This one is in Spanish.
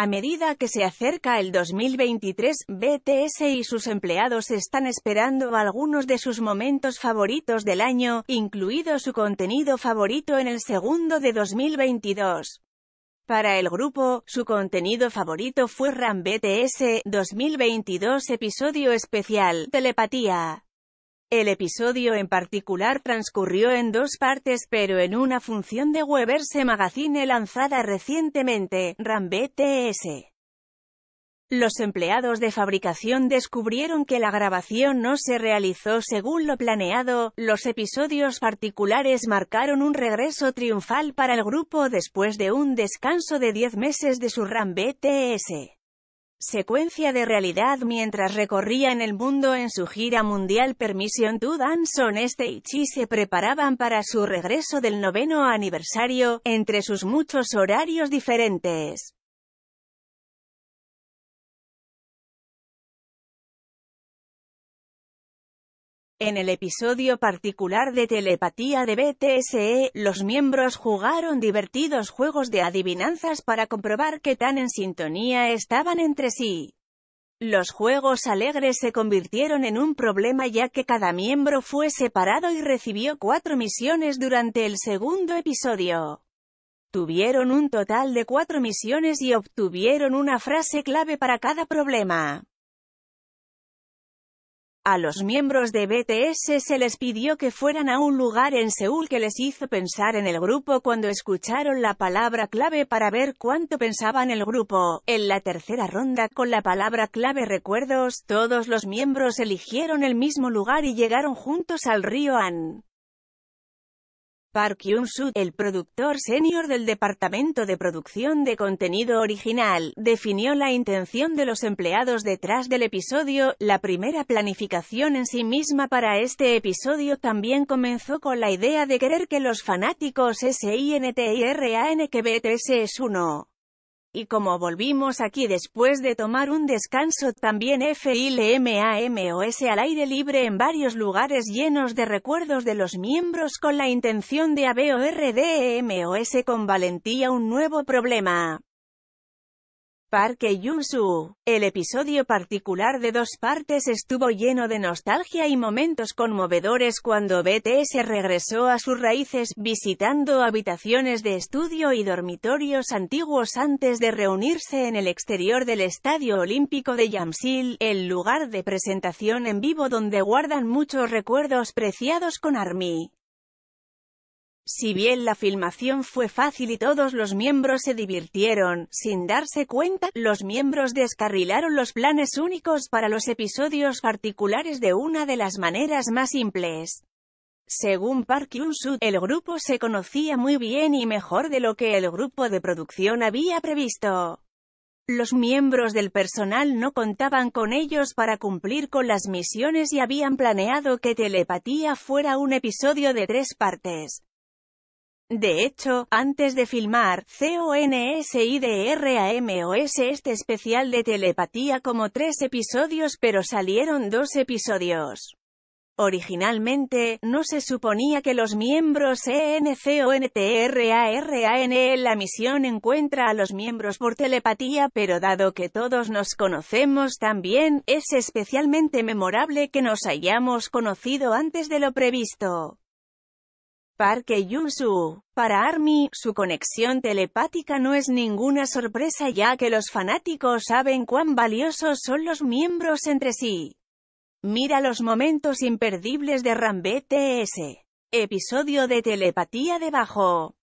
A medida que se acerca el 2023, BTS y sus empleados están esperando algunos de sus momentos favoritos del año, incluido su contenido favorito en el segundo de 2022. Para el grupo, su contenido favorito fue RAM BTS 2022 episodio especial, Telepatía. El episodio en particular transcurrió en dos partes pero en una función de Weverse Magazine lanzada recientemente, Ram BTS. Los empleados de fabricación descubrieron que la grabación no se realizó según lo planeado, los episodios particulares marcaron un regreso triunfal para el grupo después de un descanso de 10 meses de su RAM BTS secuencia de realidad mientras recorrían el mundo en su gira mundial Permission to Dance on Stage y se preparaban para su regreso del noveno aniversario, entre sus muchos horarios diferentes. En el episodio particular de Telepatía de BTSE, los miembros jugaron divertidos juegos de adivinanzas para comprobar qué tan en sintonía estaban entre sí. Los juegos alegres se convirtieron en un problema ya que cada miembro fue separado y recibió cuatro misiones durante el segundo episodio. Tuvieron un total de cuatro misiones y obtuvieron una frase clave para cada problema. A los miembros de BTS se les pidió que fueran a un lugar en Seúl que les hizo pensar en el grupo cuando escucharon la palabra clave para ver cuánto pensaban el grupo. En la tercera ronda con la palabra clave recuerdos, todos los miembros eligieron el mismo lugar y llegaron juntos al río An. Park Hyun-soo, el productor senior del Departamento de Producción de Contenido Original, definió la intención de los empleados detrás del episodio. La primera planificación en sí misma para este episodio también comenzó con la idea de querer que los fanáticos SINTIRAN que es uno y como volvimos aquí después de tomar un descanso, también FILMAMOS al aire libre en varios lugares llenos de recuerdos de los miembros con la intención de ABORDMOS e con valentía un nuevo problema. Parque jung El episodio particular de dos partes estuvo lleno de nostalgia y momentos conmovedores cuando BTS regresó a sus raíces, visitando habitaciones de estudio y dormitorios antiguos antes de reunirse en el exterior del Estadio Olímpico de Yamsil, el lugar de presentación en vivo donde guardan muchos recuerdos preciados con ARMY. Si bien la filmación fue fácil y todos los miembros se divirtieron, sin darse cuenta, los miembros descarrilaron los planes únicos para los episodios particulares de una de las maneras más simples. Según Park Yunsu, el grupo se conocía muy bien y mejor de lo que el grupo de producción había previsto. Los miembros del personal no contaban con ellos para cumplir con las misiones y habían planeado que Telepatía fuera un episodio de tres partes. De hecho, antes de filmar CONSIDRAMOS este especial de telepatía como tres episodios pero salieron dos episodios. Originalmente, no se suponía que los miembros ENCONTRARAN en la misión encuentra a los miembros por telepatía, pero dado que todos nos conocemos también, es especialmente memorable que nos hayamos conocido antes de lo previsto. Parque Yuzu. Para ARMY, su conexión telepática no es ninguna sorpresa ya que los fanáticos saben cuán valiosos son los miembros entre sí. Mira los momentos imperdibles de Rambe TS. Episodio de telepatía debajo.